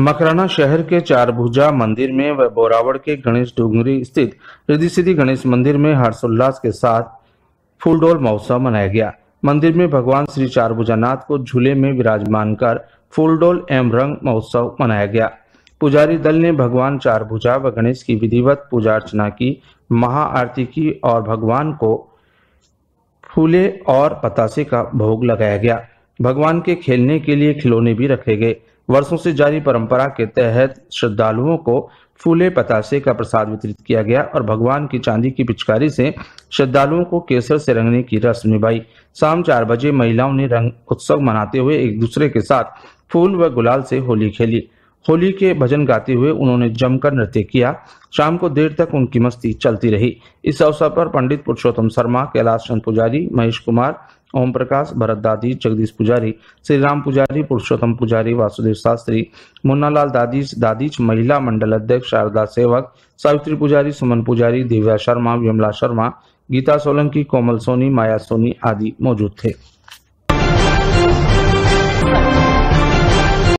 मकराना शहर के चारभुजा मंदिर में व बोरावड़ के गणेश डूंगरी स्थित रिद्धि सिद्धि गणेश मंदिर में हर्षोल्लास के साथ फूलडोल महोत्सव मनाया गया मंदिर में भगवान श्री चारभुजानाथ को झूले में विराजमान कर फूलडोल एवं रंग महोत्सव मनाया गया पुजारी दल ने भगवान चारभुजा व गणेश की विधिवत पूजा अर्चना की महाआरती की और भगवान को फूले और पतासे का भोग लगाया गया भगवान के खेलने के लिए खिलौने भी रखे गए वर्षों से जारी परंपरा के तहत श्रद्धालुओं को फूले पतासे का प्रसाद वितरित किया गया और भगवान की चांदी की पिचकारी से श्रद्धालुओं को केसर से रंगने की रस्म निभाई शाम चार बजे महिलाओं ने रंग उत्सव मनाते हुए एक दूसरे के साथ फूल व गुलाल से होली खेली होली के भजन गाते हुए उन्होंने जमकर नृत्य किया शाम को देर तक उनकी मस्ती चलती रही इस अवसर पर पंडित पुरुषोत्तम शर्मा कैलाश चंद पुजारी महेश कुमार ओम प्रकाश भरत दादी जगदीश पुजारी श्री राम पुजारी पुरुषोत्तम पुजारी वासुदेव शास्त्री मुन्नालाल दादी दादीज महिला मंडल अध्यक्ष शारदा सेवक सावित्री पुजारी सुमन पुजारी दिव्या शर्मा विमला शर्मा गीता सोलंकी कोमल सोनी माया सोनी आदि मौजूद थे